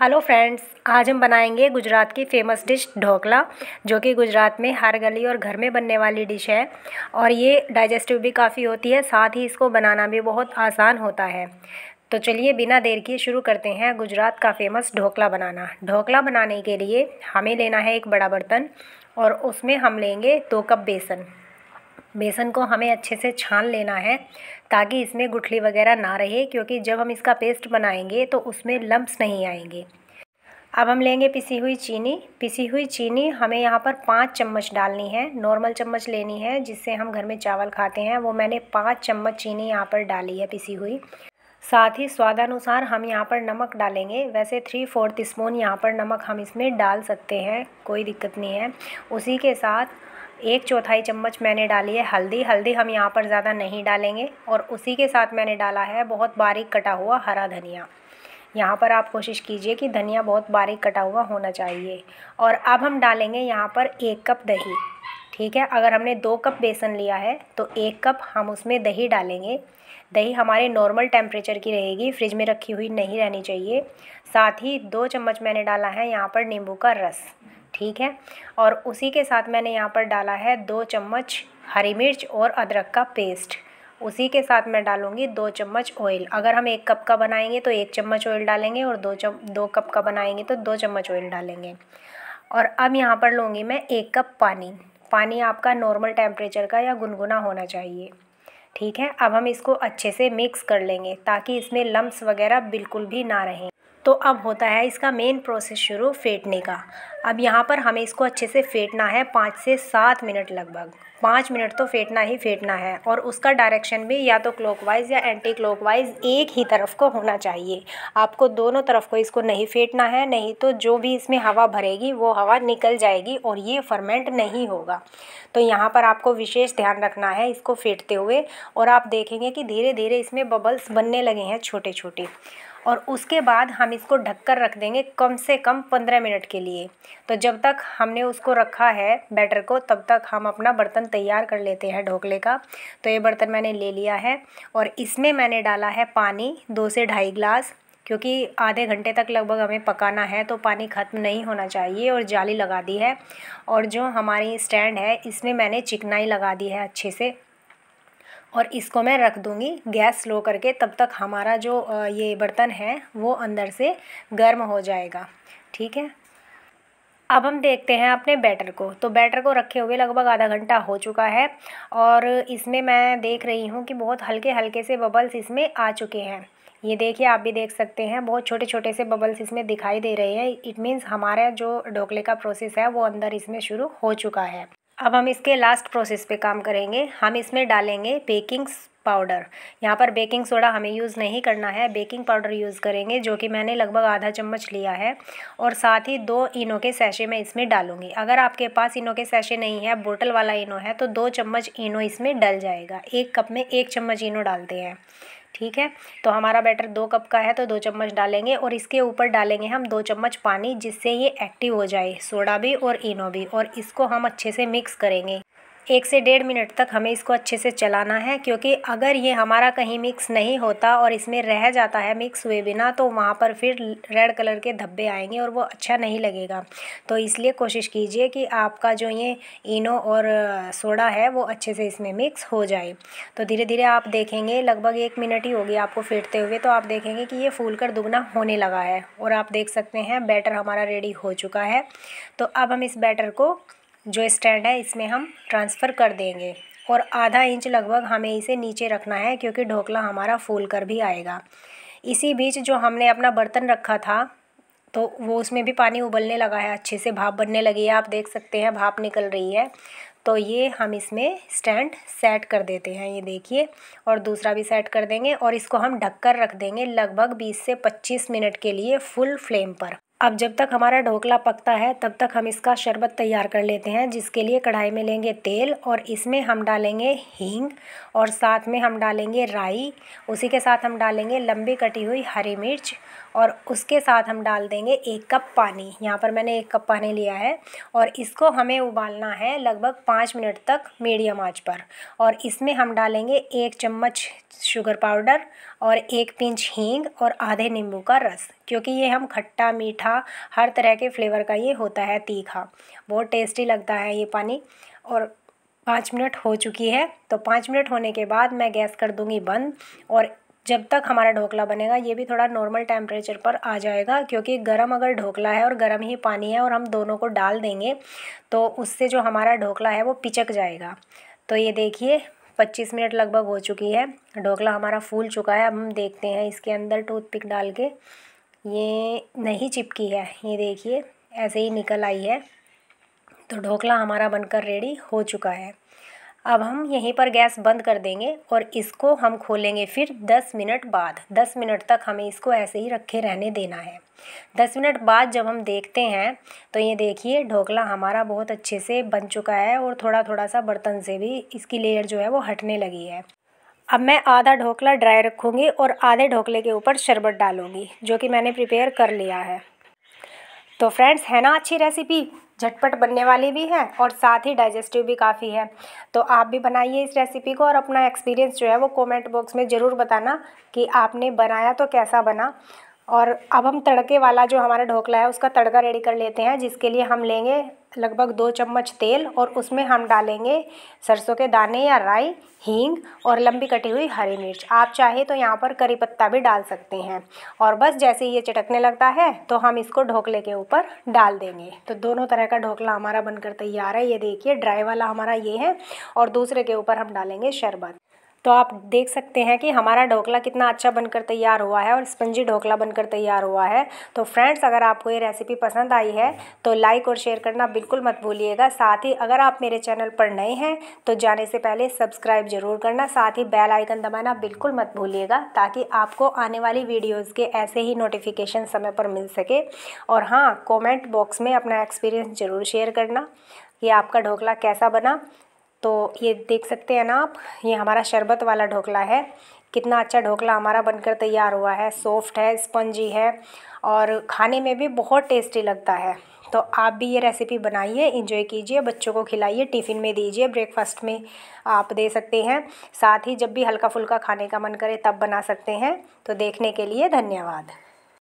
hello friends आज हम बनाएंगे गुजरात की फेमस डिश ढोकला जो कि गुजरात में हर गली और घर में बनने वाली डिश है और ये डाइजेस्टिव भी काफ़ी होती है साथ ही इसको बनाना भी बहुत आसान होता है तो चलिए बिना देर किए शुरू करते हैं गुजरात का फेमस ढोकला बनाना ढोकला बनाने के लिए हमें लेना है एक बड़ा बर्तन और उसमें हम लेंगे दो कप बेसन बेसन को हमें अच्छे से छान लेना है ताकि इसमें गुठली वगैरह ना रहे क्योंकि जब हम इसका पेस्ट बनाएंगे तो उसमें लम्ब्स नहीं आएंगे अब हम लेंगे पिसी हुई चीनी पिसी हुई चीनी हमें यहाँ पर पाँच चम्मच डालनी है नॉर्मल चम्मच लेनी है जिससे हम घर में चावल खाते हैं वो मैंने पाँच चम्मच चीनी यहाँ पर डाली है पिसी हुई साथ ही स्वादानुसार हम यहाँ पर नमक डालेंगे वैसे थ्री फोर्थ स्पून यहाँ पर नमक हम इसमें डाल सकते हैं कोई दिक्कत नहीं है उसी के साथ एक चौथाई चम्मच मैंने डाली है हल्दी हल्दी हम यहाँ पर ज़्यादा नहीं डालेंगे और उसी के साथ मैंने डाला है बहुत बारीक कटा हुआ हरा धनिया यहाँ पर आप कोशिश कीजिए कि धनिया बहुत बारीक कटा हुआ होना चाहिए और अब हम डालेंगे यहाँ पर एक कप दही ठीक है अगर हमने दो कप बेसन लिया है तो एक कप हम उसमें दही डालेंगे दही हमारे नॉर्मल टेम्परेचर की रहेगी फ्रिज में रखी हुई नहीं रहनी चाहिए साथ ही दो चम्मच मैंने डाला है यहाँ पर नींबू का रस ठीक है और उसी के साथ मैंने यहाँ पर डाला है दो चम्मच हरी मिर्च और अदरक का पेस्ट उसी के साथ मैं डालूँगी दो चम्मच ऑयल अगर हम एक कप का बनाएंगे तो एक चम्मच ऑयल डालेंगे और दो चम दो कप का बनाएंगे तो दो चम्मच ऑयल डालेंगे और अब यहाँ पर लूँगी मैं एक कप पानी पानी आपका नॉर्मल टेम्परेचर का या गुनगुना होना चाहिए ठीक है अब हम इसको अच्छे से मिक्स कर लेंगे ताकि इसमें लम्ब्स वगैरह बिल्कुल भी ना रहें तो अब होता है इसका मेन प्रोसेस शुरू फेंटने का अब यहाँ पर हमें इसको अच्छे से फेंटना है पाँच से सात मिनट लगभग पाँच मिनट तो फेंटना ही फेंटना है और उसका डायरेक्शन भी या तो क्लॉकवाइज या एंटी क्लॉकवाइज एक ही तरफ को होना चाहिए आपको दोनों तरफ को इसको नहीं फेंटना है नहीं तो जो भी इसमें हवा भरेगी वो हवा निकल जाएगी और ये फर्मेंट नहीं होगा तो यहाँ पर आपको विशेष ध्यान रखना है इसको फेंटते हुए और आप देखेंगे कि धीरे धीरे इसमें बबल्स बनने लगे हैं छोटे छोटे और उसके बाद हम इसको ढककर रख देंगे कम से कम पंद्रह मिनट के लिए तो जब तक हमने उसको रखा है बैटर को तब तक हम अपना बर्तन तैयार कर लेते हैं ढोकले का तो ये बर्तन मैंने ले लिया है और इसमें मैंने डाला है पानी दो से ढाई ग्लास क्योंकि आधे घंटे तक लगभग हमें पकाना है तो पानी ख़त्म नहीं होना चाहिए और जाली लगा दी है और जो हमारी स्टैंड है इसमें मैंने चिकनाई लगा दी है अच्छे से और इसको मैं रख दूँगी गैस स्लो करके तब तक हमारा जो ये बर्तन है वो अंदर से गर्म हो जाएगा ठीक है अब हम देखते हैं अपने बैटर को तो बैटर को रखे हुए लगभग आधा घंटा हो चुका है और इसमें मैं देख रही हूँ कि बहुत हल्के हल्के से बबल्स इसमें आ चुके हैं ये देखिए आप भी देख सकते हैं बहुत छोटे छोटे से बबल्स इसमें दिखाई दे रहे हैं इट मीन्स हमारा जो ढोकले का प्रोसेस है वो अंदर इसमें शुरू हो चुका है अब हम इसके लास्ट प्रोसेस पे काम करेंगे हम इसमें डालेंगे बेकिंग पाउडर यहाँ पर बेकिंग सोडा हमें यूज़ नहीं करना है बेकिंग पाउडर यूज़ करेंगे जो कि मैंने लगभग आधा चम्मच लिया है और साथ ही दो इनो के सैशे मैं इसमें डालूंगी अगर आपके पास इनो के सैशे नहीं है बोटल वाला इनो है तो दो चम्मच इनो इसमें डल जाएगा एक कप में एक चम्मच इनो डालते हैं ठीक है तो हमारा बैटर दो कप का है तो दो चम्मच डालेंगे और इसके ऊपर डालेंगे हम दो चम्मच पानी जिससे ये एक्टिव हो जाए सोडा भी और इनो भी और इसको हम अच्छे से मिक्स करेंगे एक से डेढ़ मिनट तक हमें इसको अच्छे से चलाना है क्योंकि अगर ये हमारा कहीं मिक्स नहीं होता और इसमें रह जाता है मिक्स हुए बिना तो वहाँ पर फिर रेड कलर के धब्बे आएंगे और वो अच्छा नहीं लगेगा तो इसलिए कोशिश कीजिए कि आपका जो ये इनो और सोडा है वो अच्छे से इसमें मिक्स हो जाए तो धीरे धीरे आप देखेंगे लगभग एक मिनट ही होगी आपको फेंटते हुए तो आप देखेंगे कि ये फूल कर दुगना होने लगा है और आप देख सकते हैं बैटर हमारा रेडी हो चुका है तो अब हम इस बैटर को जो स्टैंड है इसमें हम ट्रांसफ़र कर देंगे और आधा इंच लगभग हमें इसे नीचे रखना है क्योंकि ढोकला हमारा फूल कर भी आएगा इसी बीच जो हमने अपना बर्तन रखा था तो वो उसमें भी पानी उबलने लगा है अच्छे से भाप बनने लगी है आप देख सकते हैं भाप निकल रही है तो ये हम इसमें स्टैंड सेट कर देते हैं ये देखिए और दूसरा भी सेट कर देंगे और इसको हम ढककर रख देंगे लगभग 20 से 25 मिनट के लिए फुल फ्लेम पर अब जब तक हमारा ढोकला पकता है तब तक हम इसका शरबत तैयार कर लेते हैं जिसके लिए कढ़ाई में लेंगे तेल और इसमें हम डालेंगे हींग और साथ में हम डालेंगे राई उसी के साथ हम डालेंगे लंबी कटी हुई हरी मिर्च और उसके साथ हम डाल देंगे एक कप पानी यहाँ पर मैंने एक कप पानी लिया है और इसको हमें उबालना है लगभग पाँच मिनट तक मीडियम आँच पर और इसमें हम डालेंगे एक चम्मच शुगर पाउडर और एक पिंच हींग और आधे नींबू का रस क्योंकि ये हम खट्टा मीठा मीठा हर तरह के फ्लेवर का ये होता है तीखा बहुत टेस्टी लगता है ये पानी और पाँच मिनट हो चुकी है तो पाँच मिनट होने के बाद मैं गैस कर दूँगी बंद और जब तक हमारा ढोकला बनेगा ये भी थोड़ा नॉर्मल टेम्परेचर पर आ जाएगा क्योंकि गरम अगर ढोकला है और गरम ही पानी है और हम दोनों को डाल देंगे तो उससे जो हमारा ढोकला है वो पिचक जाएगा तो ये देखिए पच्चीस मिनट लगभग हो चुकी है ढोकला हमारा फूल चुका है अब हम देखते हैं इसके अंदर टूथपिक डाल के ये नहीं चिपकी है ये देखिए ऐसे ही निकल आई है तो ढोकला हमारा बनकर रेडी हो चुका है अब हम यहीं पर गैस बंद कर देंगे और इसको हम खोलेंगे फिर 10 मिनट बाद 10 मिनट तक हमें इसको ऐसे ही रखे रहने देना है 10 मिनट बाद जब हम देखते हैं तो ये देखिए ढोकला हमारा बहुत अच्छे से बन चुका है और थोड़ा थोड़ा सा बर्तन से भी इसकी लेयर जो है वो हटने लगी है अब मैं आधा ढोकला ड्राई रखूँगी और आधे ढोकले के ऊपर शरबत डालूँगी जो कि मैंने प्रिपेयर कर लिया है तो फ्रेंड्स है ना अच्छी रेसिपी झटपट बनने वाली भी है और साथ ही डाइजेस्टिव भी काफ़ी है तो आप भी बनाइए इस रेसिपी को और अपना एक्सपीरियंस जो है वो कमेंट बॉक्स में ज़रूर बताना कि आपने बनाया तो कैसा बना और अब हम तड़के वाला जो हमारा ढोकला है उसका तड़का रेडी कर लेते हैं जिसके लिए हम लेंगे लगभग दो चम्मच तेल और उसमें हम डालेंगे सरसों के दाने या राई हींग और लंबी कटी हुई हरी मिर्च आप चाहे तो यहाँ पर करी पत्ता भी डाल सकते हैं और बस जैसे ही ये चटकने लगता है तो हम इसको ढोकले के ऊपर डाल देंगे तो दोनों तरह का ढोकला हमारा बनकर तैयार है ये देखिए ड्राई वाला हमारा ये है और दूसरे के ऊपर हम डालेंगे शरबत तो आप देख सकते हैं कि हमारा ढोकला कितना अच्छा बनकर तैयार हुआ है और स्पंजी ढोकला बनकर तैयार हुआ है तो फ्रेंड्स अगर आपको ये रेसिपी पसंद आई है तो लाइक और शेयर करना बिल्कुल मत भूलिएगा साथ ही अगर आप मेरे चैनल पर नए हैं तो जाने से पहले सब्सक्राइब जरूर करना साथ ही बेल आइकन दबाना बिल्कुल मत भूलिएगा ताकि आपको आने वाली वीडियोज़ के ऐसे ही नोटिफिकेशन समय पर मिल सके और हाँ कॉमेंट बॉक्स में अपना एक्सपीरियंस ज़रूर शेयर करना कि आपका ढोकला कैसा बना तो ये देख सकते हैं ना आप ये हमारा शरबत वाला ढोकला है कितना अच्छा ढोकला हमारा बनकर तैयार हुआ है सॉफ्ट है स्पंजी है और खाने में भी बहुत टेस्टी लगता है तो आप भी ये रेसिपी बनाइए इंजॉय कीजिए बच्चों को खिलाइए टिफ़िन में दीजिए ब्रेकफास्ट में आप दे सकते हैं साथ ही जब भी हल्का फुल्का खाने का मन करे तब बना सकते हैं तो देखने के लिए धन्यवाद